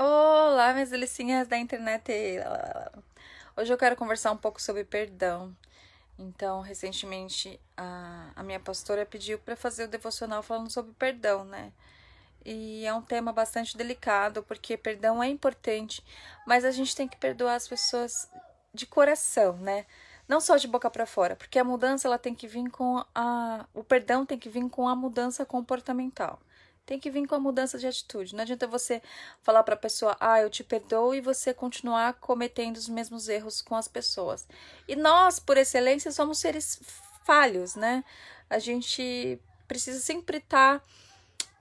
Olá, minhas delicinhas da internet! Hoje eu quero conversar um pouco sobre perdão. Então, recentemente, a, a minha pastora pediu para fazer o devocional falando sobre perdão, né? E é um tema bastante delicado, porque perdão é importante, mas a gente tem que perdoar as pessoas de coração, né? Não só de boca para fora, porque a mudança ela tem que vir com a o perdão tem que vir com a mudança comportamental. Tem que vir com a mudança de atitude. Não adianta você falar para a pessoa, ah, eu te perdoo, e você continuar cometendo os mesmos erros com as pessoas. E nós, por excelência, somos seres falhos, né? A gente precisa sempre estar. Tá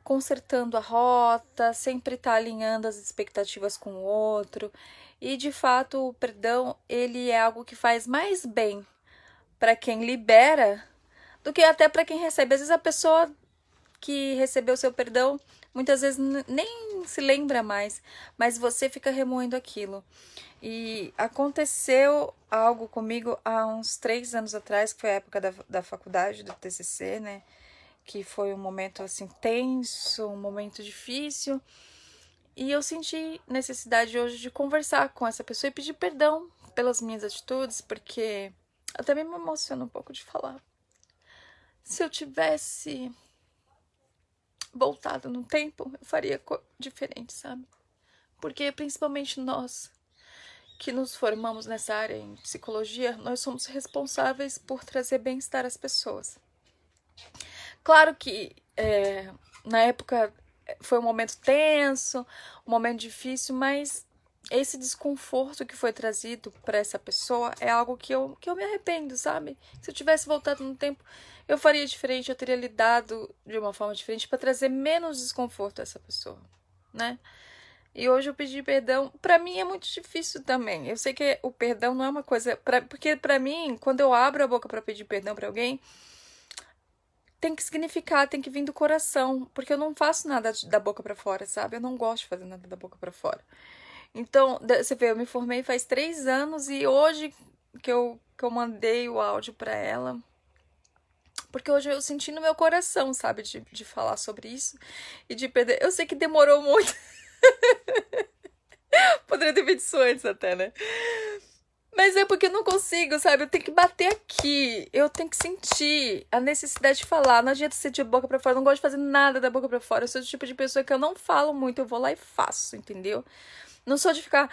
consertando a rota, sempre estar tá alinhando as expectativas com o outro. E de fato, o perdão, ele é algo que faz mais bem para quem libera do que até para quem recebe. Às vezes a pessoa que recebeu seu perdão muitas vezes nem se lembra mais, mas você fica remoendo aquilo. E aconteceu algo comigo há uns três anos atrás, que foi a época da, da faculdade, do TCC, né? Que foi um momento assim tenso, um momento difícil. E eu senti necessidade hoje de conversar com essa pessoa e pedir perdão pelas minhas atitudes, porque eu também me emociono um pouco de falar. Se eu tivesse Voltado no tempo, eu faria diferente, sabe? Porque principalmente nós que nos formamos nessa área em psicologia, nós somos responsáveis por trazer bem-estar às pessoas. Claro que é, na época é, foi um momento tenso, um momento difícil, mas esse desconforto que foi trazido para essa pessoa é algo que eu, que eu me arrependo, sabe? Se eu tivesse voltado no tempo, eu faria diferente, eu teria lidado de uma forma diferente para trazer menos desconforto a essa pessoa, né? E hoje eu pedi perdão, para mim é muito difícil também. Eu sei que o perdão não é uma coisa, pra, porque para mim, quando eu abro a boca para pedir perdão para alguém, tem que significar, tem que vir do coração, porque eu não faço nada da boca para fora, sabe? Eu não gosto de fazer nada da boca para fora. Então, você vê, eu me formei faz três anos e hoje que eu, que eu mandei o áudio para ela, porque hoje eu senti no meu coração, sabe, de, de falar sobre isso e de perder. Eu sei que demorou muito. Poderia ter feito isso antes até, né? Mas é porque eu não consigo, sabe? Eu tenho que bater aqui. Eu tenho que sentir a necessidade de falar. Não adianta ser de boca pra fora. Eu não gosto de fazer nada da boca pra fora. Eu sou o tipo de pessoa que eu não falo muito. Eu vou lá e faço, entendeu? Não sou de ficar,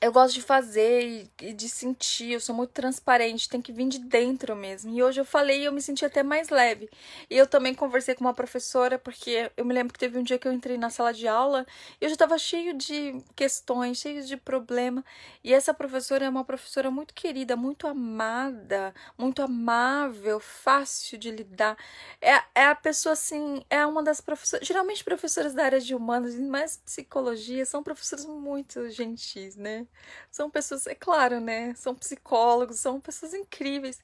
eu gosto de fazer e, de sentir, eu sou muito transparente, tem que vir de dentro mesmo. E hoje eu falei e eu me senti até mais leve. E eu também conversei com uma professora, porque eu me lembro que teve um dia que eu entrei na sala de aula e eu já estava cheio de questões, cheio de problema. E essa professora é uma professora muito querida, muito amada, muito amável, fácil de lidar. É, é a pessoa assim, é uma das professoras, geralmente professoras da área de humanas, mas psicologia, são professores muito gentis, né? São pessoas, é claro, né? São psicólogos, são pessoas incríveis.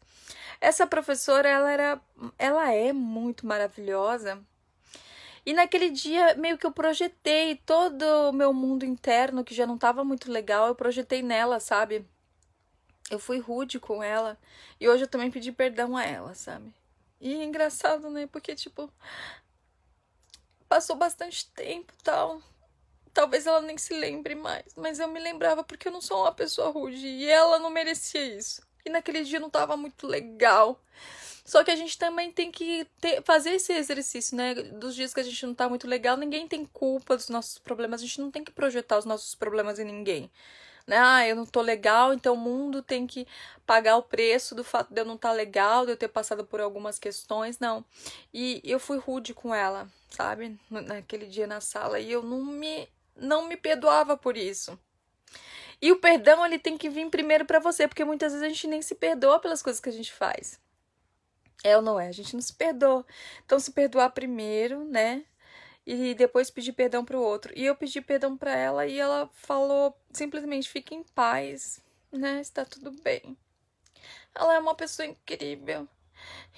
Essa professora, ela era, ela é muito maravilhosa. E naquele dia, meio que eu projetei todo o meu mundo interno, que já não estava muito legal, eu projetei nela, sabe? Eu fui rude com ela. E hoje eu também pedi perdão a ela, sabe? E é engraçado, né? Porque, tipo, passou bastante tempo tal. Talvez ela nem se lembre mais, mas eu me lembrava porque eu não sou uma pessoa rude e ela não merecia isso. E naquele dia não tava muito legal. Só que a gente também tem que ter, fazer esse exercício, né? Dos dias que a gente não tá muito legal, ninguém tem culpa dos nossos problemas, a gente não tem que projetar os nossos problemas em ninguém. Né? Ah, eu não tô legal, então o mundo tem que pagar o preço do fato de eu não estar tá legal, de eu ter passado por algumas questões, não. E eu fui rude com ela, sabe? Naquele dia na sala. E eu não me não me perdoava por isso. E o perdão ele tem que vir primeiro para você, porque muitas vezes a gente nem se perdoa pelas coisas que a gente faz. É ou não é? A gente não se perdoa. Então se perdoar primeiro, né? E depois pedir perdão para o outro. E eu pedi perdão para ela e ela falou simplesmente fique em paz, né? Está tudo bem. Ela é uma pessoa incrível.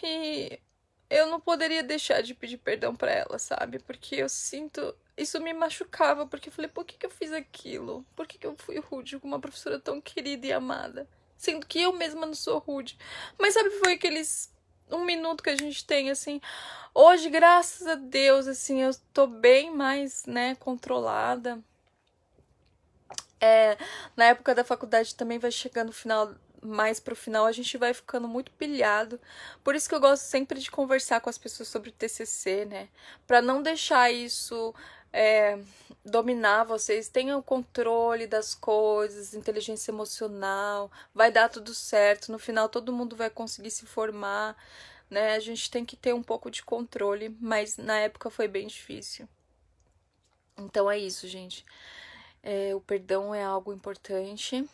E eu não poderia deixar de pedir perdão para ela, sabe? Porque eu sinto. Isso me machucava, porque eu falei, por que, que eu fiz aquilo? Por que, que eu fui rude com uma professora tão querida e amada? Sendo que eu mesma não sou rude. Mas sabe, foi aqueles um minuto que a gente tem, assim. Hoje, graças a Deus, assim, eu tô bem mais, né, controlada. É, na época da faculdade também vai chegando o final mais pro final a gente vai ficando muito pilhado. Por isso que eu gosto sempre de conversar com as pessoas sobre o TCC, né? Para não deixar isso é, dominar vocês, tenham controle das coisas, inteligência emocional, vai dar tudo certo, no final todo mundo vai conseguir se formar, né? A gente tem que ter um pouco de controle, mas na época foi bem difícil. Então é isso, gente. É, o perdão é algo importante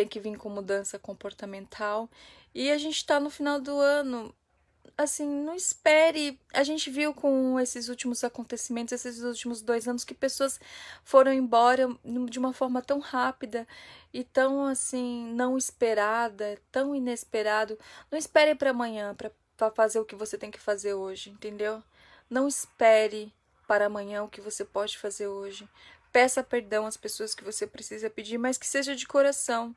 tem que vir com mudança comportamental. E a gente está no final do ano, assim, não espere. A gente viu com esses últimos acontecimentos, esses últimos dois anos, que pessoas foram embora de uma forma tão rápida e tão, assim, não esperada, tão inesperado. Não espere para amanhã para fazer o que você tem que fazer hoje, entendeu? Não espere para amanhã o que você pode fazer hoje. Peça perdão às pessoas que você precisa pedir, mas que seja de coração,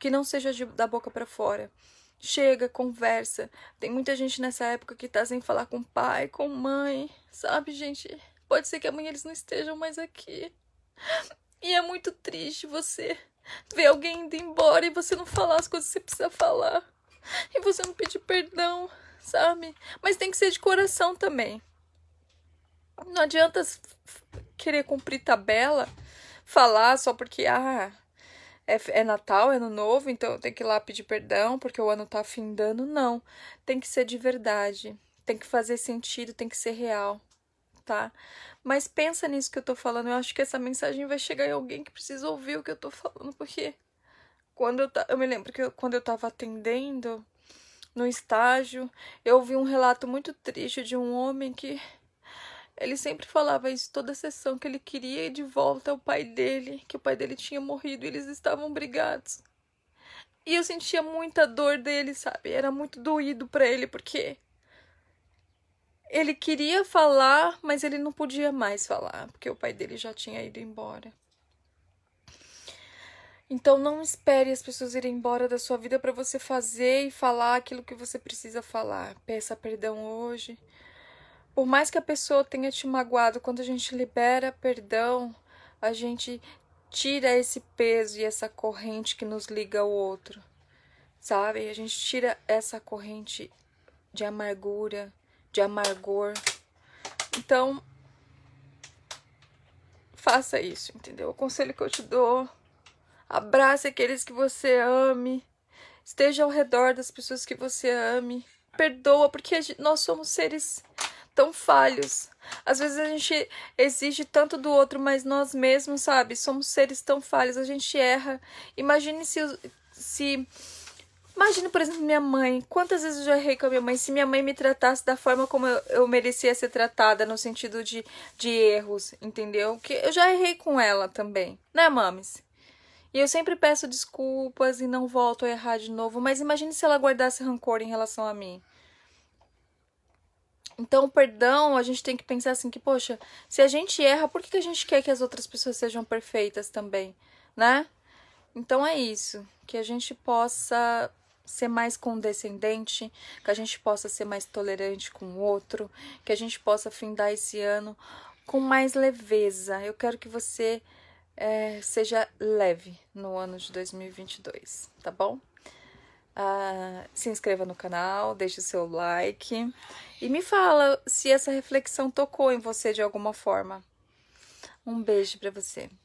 que não seja de, da boca para fora. Chega, conversa. Tem muita gente nessa época que tá sem falar com pai, com mãe, sabe, gente? Pode ser que amanhã eles não estejam mais aqui. E é muito triste você ver alguém indo embora e você não falar as coisas que você precisa falar. E você não pedir perdão, sabe? Mas tem que ser de coração também. Não adianta querer cumprir tabela, falar só porque, ah, é, é Natal, é Ano Novo, então tem que ir lá pedir perdão porque o ano tá afindando. Não. Tem que ser de verdade. Tem que fazer sentido, tem que ser real, tá? Mas pensa nisso que eu tô falando. Eu acho que essa mensagem vai chegar em alguém que precisa ouvir o que eu tô falando, porque quando eu, ta... eu me lembro que eu, quando eu tava atendendo no estágio, eu ouvi um relato muito triste de um homem que ele sempre falava isso toda sessão que ele queria ir de volta ao pai dele, que o pai dele tinha morrido e eles estavam brigados. E eu sentia muita dor dele, sabe? Era muito doído para ele porque ele queria falar, mas ele não podia mais falar, porque o pai dele já tinha ido embora. Então não espere as pessoas irem embora da sua vida para você fazer e falar aquilo que você precisa falar. Peça perdão hoje. Por mais que a pessoa tenha te magoado, quando a gente libera perdão, a gente tira esse peso e essa corrente que nos liga ao outro, sabe? A gente tira essa corrente de amargura, de amargor. Então, faça isso, entendeu? O conselho que eu te dou: abrace aqueles que você ame, esteja ao redor das pessoas que você ame, perdoa, porque nós somos seres tão falhos. Às vezes a gente exige tanto do outro, mas nós mesmos, sabe, somos seres tão falhos, a gente erra. Imagine se. se Imagine, por exemplo, minha mãe. Quantas vezes eu já errei com a minha mãe? Se minha mãe me tratasse da forma como eu, eu merecia ser tratada, no sentido de, de erros, entendeu? Que eu já errei com ela também, né, mames? E eu sempre peço desculpas e não volto a errar de novo. Mas imagine se ela guardasse rancor em relação a mim. Então, o perdão, a gente tem que pensar assim que, poxa, se a gente erra, por que, que a gente quer que as outras pessoas sejam perfeitas também, né? Então é isso, que a gente possa ser mais condescendente, que a gente possa ser mais tolerante com o outro, que a gente possa findar esse ano com mais leveza. Eu quero que você é, seja leve no ano de 2022, tá bom? Ah, se inscreva no canal, deixe o seu like e me fala se essa reflexão tocou em você de alguma forma. Um beijo para você.